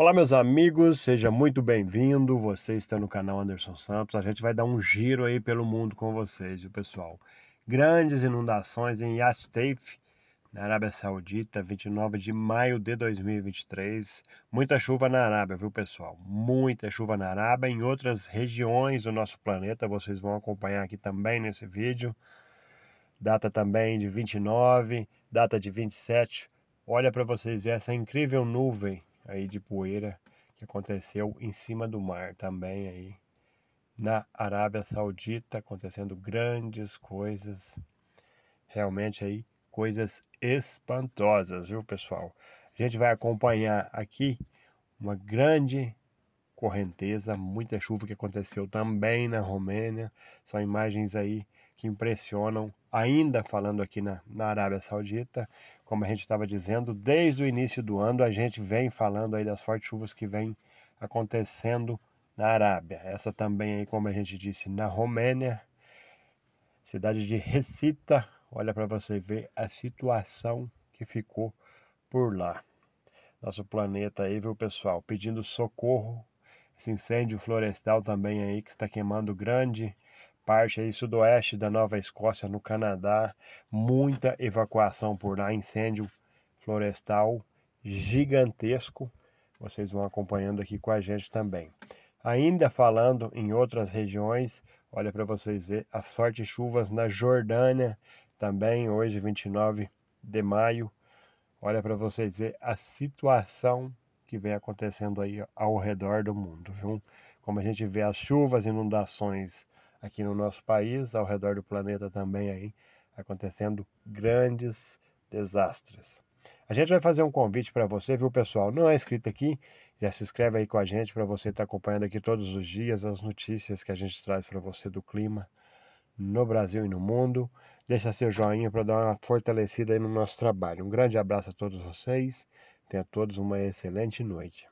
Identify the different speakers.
Speaker 1: Olá, meus amigos, seja muito bem-vindo. Você está no canal Anderson Santos. A gente vai dar um giro aí pelo mundo com vocês, viu, pessoal? Grandes inundações em Yasteif, na Arábia Saudita, 29 de maio de 2023. Muita chuva na Arábia, viu, pessoal? Muita chuva na Arábia. Em outras regiões do nosso planeta, vocês vão acompanhar aqui também nesse vídeo. Data também de 29, data de 27. Olha para vocês ver essa incrível nuvem aí de poeira que aconteceu em cima do mar também aí. Na Arábia Saudita acontecendo grandes coisas, realmente aí coisas espantosas, viu pessoal? A gente vai acompanhar aqui uma grande correnteza, muita chuva que aconteceu também na Romênia. São imagens aí que impressionam ainda falando aqui na, na Arábia Saudita, como a gente estava dizendo, desde o início do ano a gente vem falando aí das fortes chuvas que vem acontecendo na Arábia. Essa também aí, como a gente disse, na Romênia, cidade de Recita. Olha para você ver a situação que ficou por lá. Nosso planeta aí, viu, pessoal, pedindo socorro. Esse incêndio florestal também aí que está queimando grande parte aí sudoeste da Nova Escócia, no Canadá, muita evacuação por lá, incêndio florestal gigantesco. Vocês vão acompanhando aqui com a gente também. Ainda falando em outras regiões, olha para vocês ver as fortes chuvas na Jordânia também hoje 29 de maio. Olha para vocês ver a situação que vem acontecendo aí ao redor do mundo, viu? Como a gente vê as chuvas, inundações aqui no nosso país, ao redor do planeta também aí, acontecendo grandes desastres. A gente vai fazer um convite para você, viu, pessoal? Não é inscrito aqui, já se inscreve aí com a gente para você estar tá acompanhando aqui todos os dias as notícias que a gente traz para você do clima no Brasil e no mundo. Deixa seu joinha para dar uma fortalecida aí no nosso trabalho. Um grande abraço a todos vocês. Tenha todos uma excelente noite.